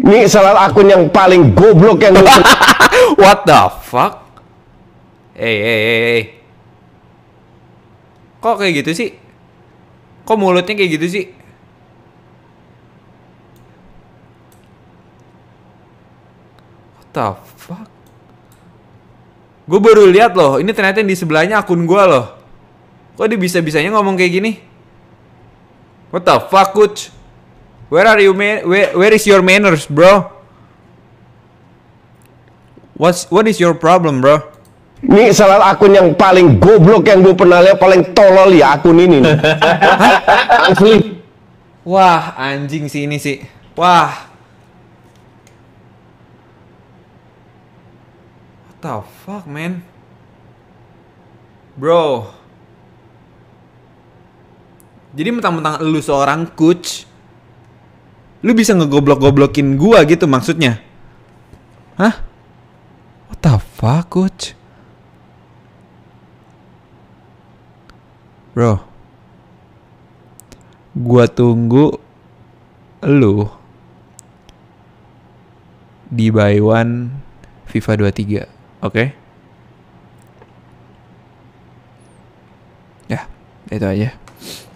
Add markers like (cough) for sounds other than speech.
Ini salah akun yang paling goblok yang (laughs) What the fuck? Eh, eh, eh, eh. Kok kayak gitu sih? Kok mulutnya kayak gitu sih? What the fuck? Gue baru lihat loh, ini ternyata yang di sebelahnya akun gue loh. Kok dia bisa-bisanya ngomong kayak gini? What the fuck, coach? Where are you man? Where, where is your manners, bro? What's what is your problem, bro? Ini salah akun yang paling goblok yang gue pernah lihat, paling tolol ya akun ini. (laughs) Asli. Wah, anjing sih ini sih. Wah. What the fuck, man? Bro. Jadi mentang-mentang lu seorang coach, Lu bisa ngegoblok-goblokin gua gitu maksudnya. Hah? What the fuck, coach? Bro. Gua tunggu lu di buy one FIFA 23, oke? Okay? Ya, itu aja.